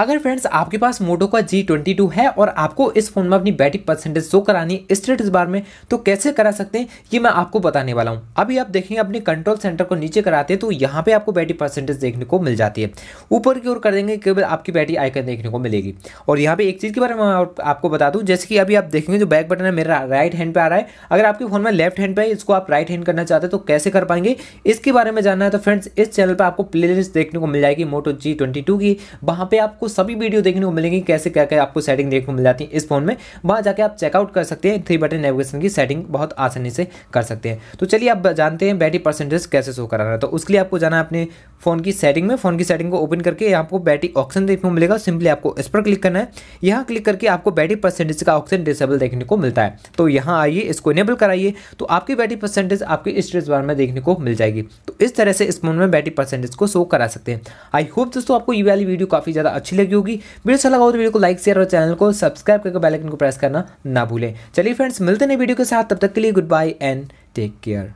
अगर फ्रेंड्स आपके पास मोटो का जी ट्वेंटी टू है और आपको इस फोन में अपनी बैटरी परसेंटेज शो करानी स्टेटस बार में तो कैसे करा सकते हैं ये मैं आपको बताने वाला हूँ अभी आप देखेंगे अपने कंट्रोल सेंटर को नीचे कराते हैं तो यहाँ पे आपको बैटरी परसेंटेज देखने को मिल जाती है ऊपर की ओर कर देंगे केवल आपकी बैटरी आइकन देखने को मिलेगी और यहाँ पे एक चीज़ के बारे में आपको बता दूँ जैसे कि अभी आप देखेंगे जो बैक बटन है मेरा राइट हैंड पर आ रहा है अगर आपके फोन में लेफ्ट हैंड पर है इसको आप राइट हैंड करना चाहते हैं तो कैसे कर पाएंगे इसके बारे में जानना है तो फ्रेंड्स इस चैनल पर आपको प्ले देखने को मिल जाएगी मोटो जी की वहाँ पर आपको सभी वीडियो देखने को मिलेंगी कैसे क्या क्या आपको सेटिंग देखने को मिल जाती है इस फोन में वहाँ जाकर आप चेकआउट कर सकते हैं थ्री बटन नेविगेशन की सेटिंग बहुत आसानी से कर सकते हैं तो चलिए आप जानते हैं बैटरी परसेंटेज कैसे शो कराना है तो उसके लिए आपको जाना है अपने फोन की सेटिंग में फोन की सेटिंग को ओपन करके आपको बैटरी ऑप्शन देखने को मिलेगा सिंपली आपको इस पर क्लिक करना है यहाँ क्लिक करके आपको बैटरी परसेंटेज का ऑप्शन डिसेबल देखने को मिलता है तो यहाँ आइए इसको इनेबल कराइए तो आपकी बैटरी परसेंटेज आपके स्ट्रेस बार में देखने को मिल जाएगी तो इस तरह से इस फोन में बैटरी परसेंटेज को शो करा सकते हैं आई होप दोस्तों आपको ये वाली वीडियो काफ़ी ज़्यादा अच्छी लगी होगी वीडियो अच्छा लगा हो तो वीडियो को लाइक शेयर और चैनल को सब्सक्राइब करके बेलाइकन को प्रेस करना ना भूलें चलिए फ्रेंड्स मिलते हैं वीडियो के साथ तब तक के लिए good bye and take care